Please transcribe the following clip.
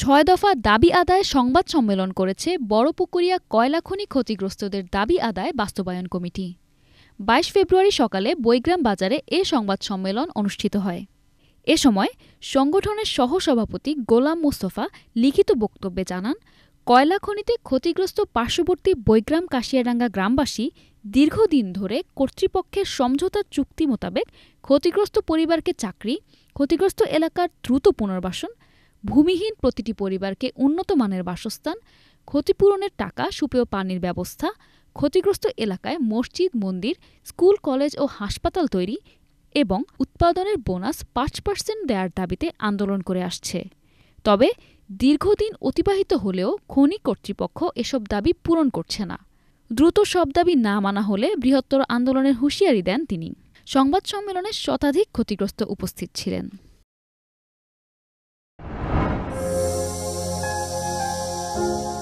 ছয় দফা দাবি আদায় সংবাদ সম্মেলন করেছে বড়পুকুরিয়া কয়লা খনি ক্ষতিগ্রস্তদের দাবি আদায় বাস্তবায়ন কমিটি বাইশ ফেব্রুয়ারি সকালে বৈগ্রাম বাজারে এ সংবাদ সম্মেলন অনুষ্ঠিত হয় এ সময় সংগঠনের সহসভাপতি গোলাম মোস্তফা লিখিত বক্তব্যে জানান কয়লা খনিতে ক্ষতিগ্রস্ত পার্শ্ববর্তী বৈগ্রাম কাশিয়াডাঙ্গা গ্রামবাসী দীর্ঘদিন ধরে কর্তৃপক্ষের সমঝোতা চুক্তি মোতাবেক ক্ষতিগ্রস্ত পরিবারকে চাকরি ক্ষতিগ্রস্ত এলাকার দ্রুত পুনর্বাসন ভূমিহীন প্রতিটি পরিবারকে উন্নত মানের বাসস্থান ক্ষতিপূরণের টাকা সুপেয় পানির ব্যবস্থা ক্ষতিগ্রস্ত এলাকায় মসজিদ মন্দির স্কুল কলেজ ও হাসপাতাল তৈরি এবং উৎপাদনের বোনাস পাঁচ পার্সেন্ট দেওয়ার দাবিতে আন্দোলন করে আসছে তবে দীর্ঘদিন অতিবাহিত হলেও খনি কর্তৃপক্ষ এসব দাবি পূরণ করছে না দ্রুত সব দাবি না মানা হলে বৃহত্তর আন্দোলনের হুঁশিয়ারি দেন তিনি সংবাদ সম্মেলনে শতাধিক ক্ষতিগ্রস্ত উপস্থিত ছিলেন Thank you.